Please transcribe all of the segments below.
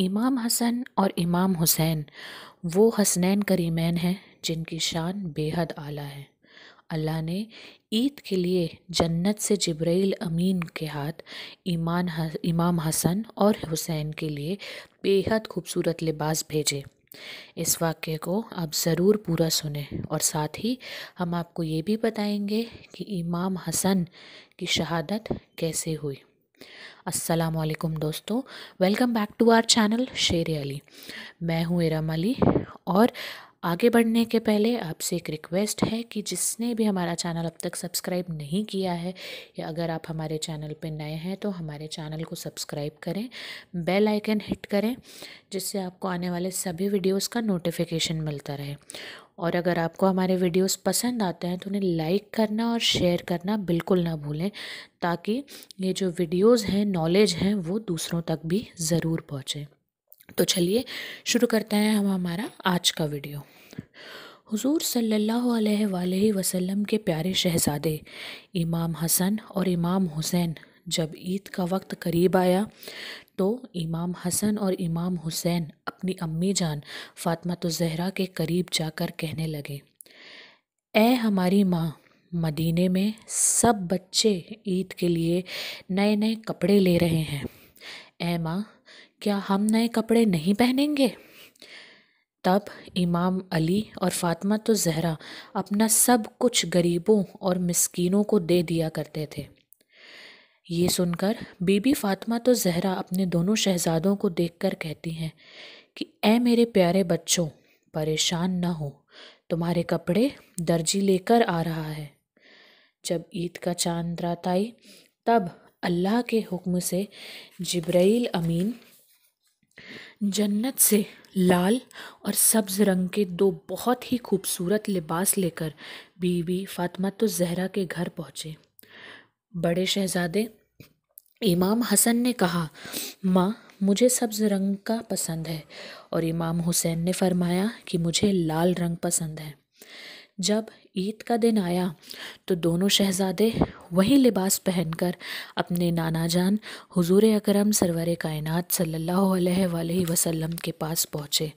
इमाम हसन और इमाम हुसैन वो हसनैन करीमैन हैं जिनकी शान बेहद आला है अल्लाह ने ईद के लिए जन्नत से जब्राइल अमीन के हाथ ईमान इमाम हसन और हुसैन के लिए बेहद खूबसूरत लिबास भेजे इस वाक्य को आप ज़रूर पूरा सुने और साथ ही हम आपको ये भी बताएंगे कि इमाम हसन की शहादत कैसे हुई अस्सलाम दोस्तों welcome back to our channel Sher Ali मैं हूँ इरम अली और आगे बढ़ने के पहले आपसे एक रिक्वेस्ट है कि जिसने भी हमारा चैनल अब तक सब्सक्राइब नहीं किया है या अगर आप हमारे चैनल पर नए हैं तो हमारे चैनल को सब्सक्राइब करें बेल आइकन हिट करें जिससे आपको आने वाले सभी वीडियोस का नोटिफिकेशन मिलता रहे और अगर आपको हमारे वीडियोस पसंद आते हैं तो उन्हें लाइक करना और शेयर करना बिल्कुल ना भूलें ताकि ये जो वीडियोस हैं नॉलेज हैं वो दूसरों तक भी ज़रूर पहुँचें तो चलिए शुरू करते हैं हम हमारा आज का वीडियो हुजूर सल्लल्लाहु अलैहि वसल्लम के प्यारे शहजादे इमाम हसन और इमाम हुसैन जब ईद का वक्त करीब आया तो इमाम हसन और इमाम हुसैन अपनी अम्मी जान फातमा तो जहरा के करीब जाकर कहने लगे ए हमारी माँ मदीने में सब बच्चे ईद के लिए नए नए कपड़े ले रहे हैं ए माँ क्या हम नए कपड़े नहीं पहनेंगे तब इमाम अली और फातमा तो जहरा अपना सब कुछ गरीबों और मिस्कीनों को दे दिया करते थे ये सुनकर बीबी फातिमा तो जहरा अपने दोनों शहजादों को देखकर कहती हैं कि ए मेरे प्यारे बच्चों परेशान न हो तुम्हारे कपड़े दर्जी लेकर आ रहा है जब ईद का चांद रात आई तब अल्लाह के हुक्म से जिब्राइल अमीन जन्नत से लाल और सब्ज़ रंग के दो बहुत ही खूबसूरत लिबास लेकर बीबी फातिमा तो जहरा के घर पहुँचे बड़े शहजादे इमाम हसन ने कहा माँ मुझे सब्ज़ रंग का पसंद है और इमाम हुसैन ने फरमाया कि मुझे लाल रंग पसंद है जब ईद का दिन आया तो दोनों शहजादे वही लिबास पहनकर अपने नाना जान हुजूर अकरम सरवर कायनात सल्लल्लाहु अलैहि वसल्लम के पास पहुँचे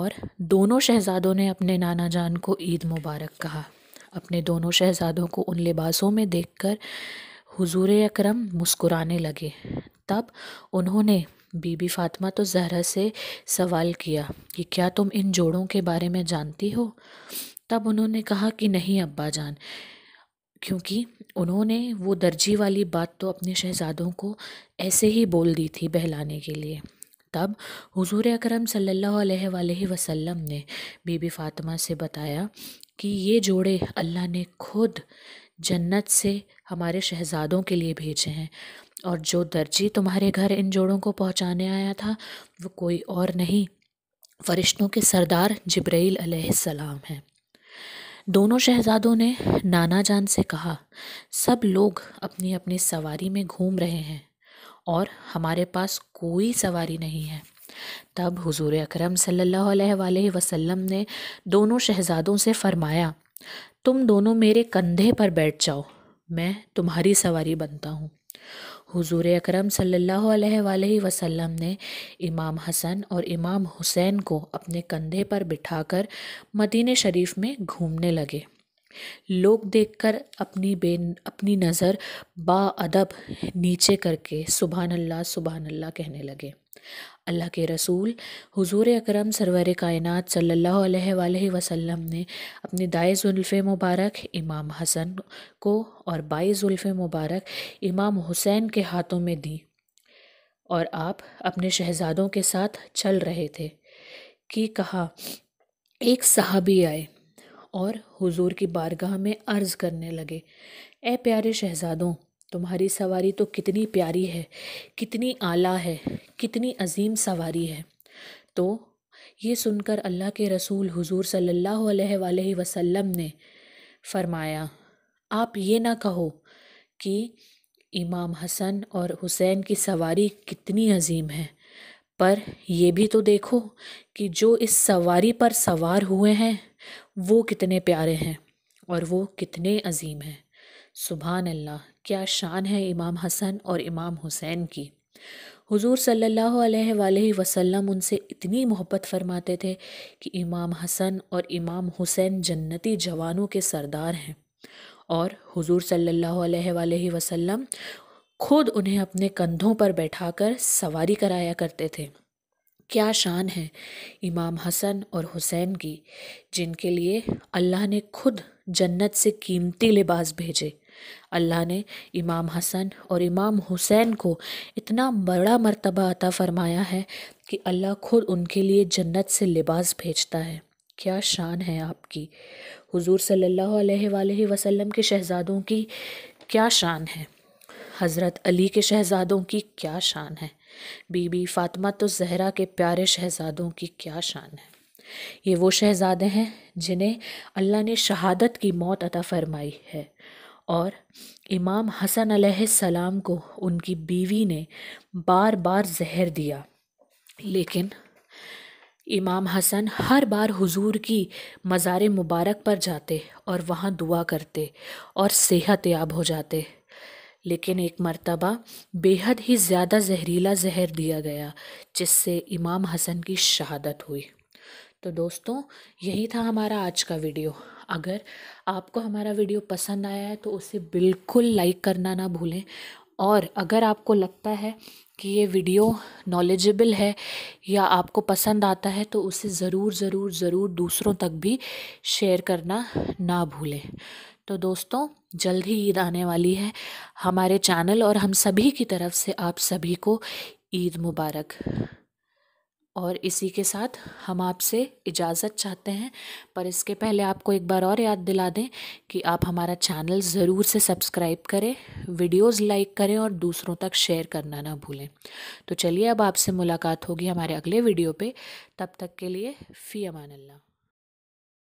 और दोनों शहजादों ने अपने नाना जान को ईद मुबारक कहा अपने दोनों शहज़ादों को उन लिबासों में देखकर हुजूर अकरम मुस्कुराने लगे तब उन्होंने बीबी फातिमा तो जहरा से सवाल किया कि क्या तुम इन जोड़ों के बारे में जानती हो तब उन्होंने कहा कि नहीं अब्बा जान क्योंकि उन्होंने वो दर्जी वाली बात तो अपने शहजादों को ऐसे ही बोल दी थी बहलाने के लिए तब हुजूर अकरम सल्लल्लाहु अलैहि वसल्लम ने बीबी फ़ातिमा से बताया कि ये जोड़े अल्लाह ने खुद जन्नत से हमारे शहज़ादों के लिए भेजे हैं और जो दर्जी तुम्हारे घर इन जोड़ों को पहुंचाने आया था वो कोई और नहीं फरिश्तों के सरदार जब्रैल अलैहिस्सलाम हैं दोनों शहजादों ने नाना जान से कहा सब लोग अपनी अपनी सवारी में घूम रहे हैं और हमारे पास कोई सवारी नहीं है तब हुजूर अकरम सल्लल्लाहु अलैहि वसल्लम ने दोनों शहजादों से फरमाया तुम दोनों मेरे कंधे पर बैठ जाओ मैं तुम्हारी सवारी बनता हूँ हुजूर अकरम सल्लल्लाहु अलैहि वसल्लम ने इमाम हसन और इमाम हुसैन को अपने कंधे पर बिठाकर मदीने शरीफ में घूमने लगे लोग देखकर अपनी बे अपनी नज़र बाअदब नीचे करके सुबहान अल्लाह सुबहान अल्लाह कहने लगे अल्लाह के रसूल हुजूर अकरम सरवर कायनात सल्लल्लाहु अलैहि वसल्लम ने अपने दाए जुल्फ़ मुबारक इमाम हसन को और बाई जुल्फ़ मुबारक इमाम हुसैन के हाथों में दी और आप अपने शहजादों के साथ चल रहे थे कि कहा एक सहाबी आए और हुजूर की बारगाह में अर्ज करने लगे ए प्यारे शहजादों तुम्हारी सवारी तो कितनी प्यारी है कितनी आला है कितनी अजीम सवारी है तो ये सुनकर अल्लाह के रसूल हुजूर सल्लल्लाहु अलैहि वसल्लम ने फरमाया आप ये ना कहो कि इमाम हसन और हुसैन की सवारी कितनी अजीम है पर यह भी तो देखो कि जो इस सवारी पर सवार हुए हैं वो कितने प्यारे हैं और वो कितने अज़ीम हैं सुबहान अल्लाह क्या शान है इमाम हसन और इमाम हुसैन की हुजूर सल्लल्लाहु अलैहि वसल्लम उनसे इतनी मोहब्बत फरमाते थे कि इमाम हसन और इमाम हुसैन जन्नती जवानों के सरदार हैं और हुजूर सल्लल्लाहु अलैहि वसल्लम खुद उन्हें अपने कंधों पर बैठाकर सवारी कराया करते थे क्या शान है इमाम हसन और हुसैन की जिनके लिए अल्लाह ने खुद जन्नत से कीमती लिबास भेजे अल्लाह ने इमाम हसन और इमाम हुसैन को इतना बड़ा मर्तबा अता फरमाया है कि अल्लाह खुद उनके लिए जन्नत से लिबास भेजता है क्या शान है आपकी हुजूर सल्लल्लाहु अलैहि वसल्लम के शहज़ादों की क्या शान है हज़रत अली के शहज़ादों की क्या शान है बीबी फातिमा तो जहरा के प्यारे शहजादों की क्या शान है ये वो शहजादे हैं जिन्हें अल्लाह ने शहादत की मौत अता फरमाई है और इमाम हसन सलाम को उनकी बीवी ने बार बार जहर दिया लेकिन इमाम हसन हर बार हुजूर की मज़ार मुबारक पर जाते और वहाँ दुआ करते और सेहत याब हो जाते लेकिन एक मर्तबा बेहद ही ज़्यादा जहरीला जहर दिया गया जिससे इमाम हसन की शहादत हुई तो दोस्तों यही था हमारा आज का वीडियो अगर आपको हमारा वीडियो पसंद आया है तो उसे बिल्कुल लाइक करना ना भूलें और अगर आपको लगता है कि ये वीडियो नॉलेजेबल है या आपको पसंद आता है तो उसे ज़रूर ज़रूर ज़रूर दूसरों तक भी शेयर करना ना भूलें तो दोस्तों जल्द ही ईद आने वाली है हमारे चैनल और हम सभी की तरफ से आप सभी को ईद मुबारक और इसी के साथ हम आपसे इजाज़त चाहते हैं पर इसके पहले आपको एक बार और याद दिला दें कि आप हमारा चैनल ज़रूर से सब्सक्राइब करें वीडियोस लाइक करें और दूसरों तक शेयर करना ना भूलें तो चलिए अब आपसे मुलाकात होगी हमारे अगले वीडियो पे तब तक के लिए फ़ी अमान अल्लाह